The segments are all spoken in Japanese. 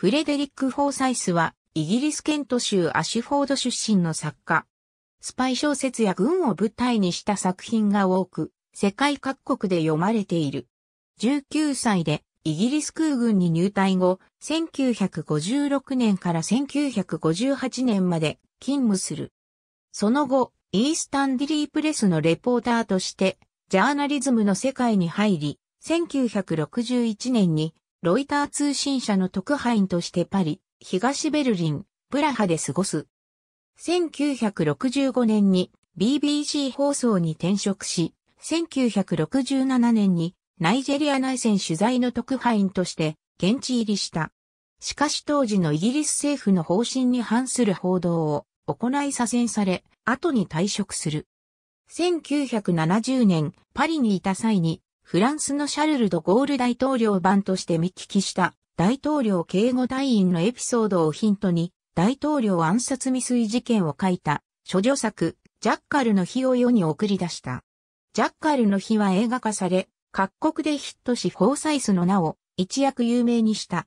フレデリック・フォーサイスは、イギリスケント州アシュフォード出身の作家。スパイ小説や軍を舞台にした作品が多く、世界各国で読まれている。19歳でイギリス空軍に入隊後、1956年から1958年まで勤務する。その後、イースタンディリープレスのレポーターとして、ジャーナリズムの世界に入り、1961年にロイター通信社の特派員としてパリ、東ベルリン、プラハで過ごす。1965年に BBC 放送に転職し、1967年にナイジェリア内戦取材の特派員として現地入りした。しかし当時のイギリス政府の方針に反する報道を行い左遷され、後に退職する。1970年、パリにいた際にフランスのシャルル・ド・ゴール大統領版として見聞きした大統領警護隊員のエピソードをヒントに大統領暗殺未遂事件を書いた諸女作ジャッカルの日を世に送り出した。ジャッカルの日は映画化され各国でヒットしフォーサイスの名を一躍有名にした。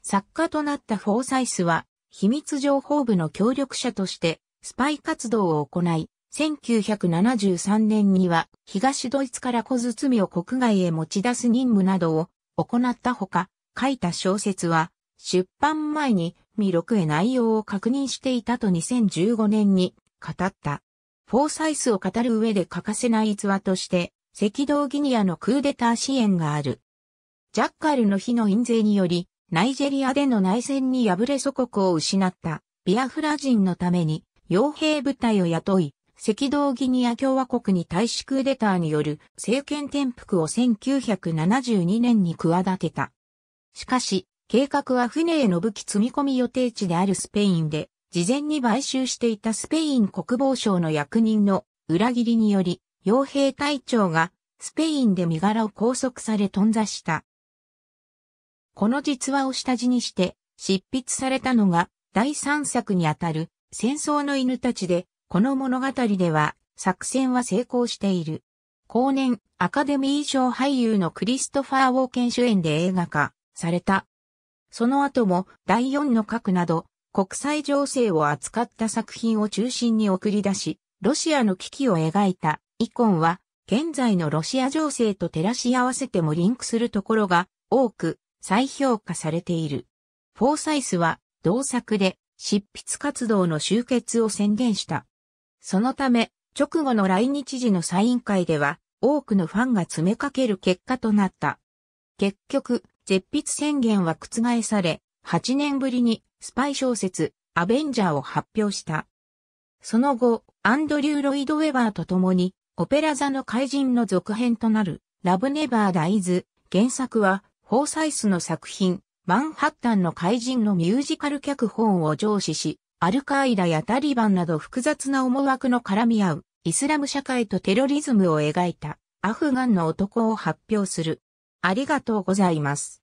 作家となったフォーサイスは秘密情報部の協力者としてスパイ活動を行い1973年には東ドイツから小包を国外へ持ち出す任務などを行ったほか、書いた小説は出版前に未録へ内容を確認していたと2015年に語った。フォーサイスを語る上で欠かせない逸話として、赤道ギニアのクーデター支援がある。ジャッカルの日の印税により、ナイジェリアでの内戦に敗れ祖国を失ったビアフラ人のために傭兵部隊を雇い、赤道ギニア共和国に大使クーデターによる政権転覆を1972年に企てた。しかし、計画は船への武器積み込み予定地であるスペインで、事前に買収していたスペイン国防省の役人の裏切りにより、傭兵隊長がスペインで身柄を拘束され頓挫した。この実話を下地にして執筆されたのが第三作にあたる戦争の犬たちでこの物語では、作戦は成功している。後年、アカデミー賞俳優のクリストファー・ウォーケン主演で映画化された。その後も、第四の核など、国際情勢を扱った作品を中心に送り出し、ロシアの危機を描いた、イコンは、現在のロシア情勢と照らし合わせてもリンクするところが多く再評価されている。フォーサイスは同作で執筆活動の終結を宣言した。そのため、直後の来日時のサイン会では、多くのファンが詰めかける結果となった。結局、絶筆宣言は覆され、8年ぶりにスパイ小説、アベンジャーを発表した。その後、アンドリュー・ロイド・ウェバーと共に、オペラ座の怪人の続編となる、ラブ・ネバー・ダイズ、原作は、フォーサイスの作品、マンハッタンの怪人のミュージカル脚本を上司し、アルカイダやタリバンなど複雑な思惑の絡み合う、イスラム社会とテロリズムを描いた、アフガンの男を発表する。ありがとうございます。